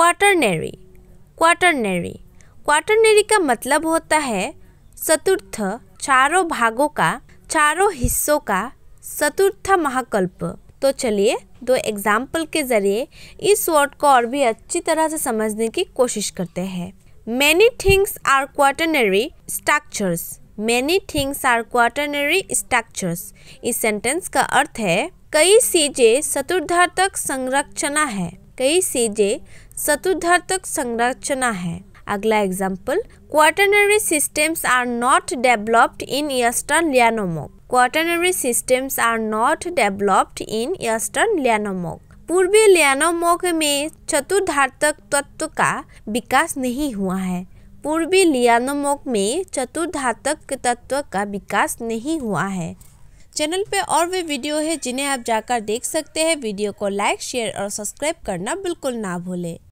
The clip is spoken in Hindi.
क्वाटरनरी क्वाटरनरी क्वाटरनरी का मतलब होता है चतुर्थ चारों भागों का चारों हिस्सों का चतुर्थ महाकल्प तो चलिए दो एग्जाम्पल के जरिए इस वर्ड को और भी अच्छी तरह से समझने की कोशिश करते हैं many things are quaternary structures many things are quaternary structures इस सेंटेंस का अर्थ है कई चीजें तक संरचना है कई सीजे शत्रुधार्थक संरचना है अगला example quaternary systems are not developed in eastern लियानोमोक quaternary systems are not developed in eastern लियानोमोक पूर्वी लियानोमोक में चतुर्धातक तत्व का विकास नहीं हुआ है पूर्वी लियानोमोक में चतुर्धातक तत्व का विकास नहीं हुआ है चैनल पे और भी वीडियो है जिन्हें आप जाकर देख सकते हैं वीडियो को लाइक शेयर और सब्सक्राइब करना बिल्कुल ना भूलें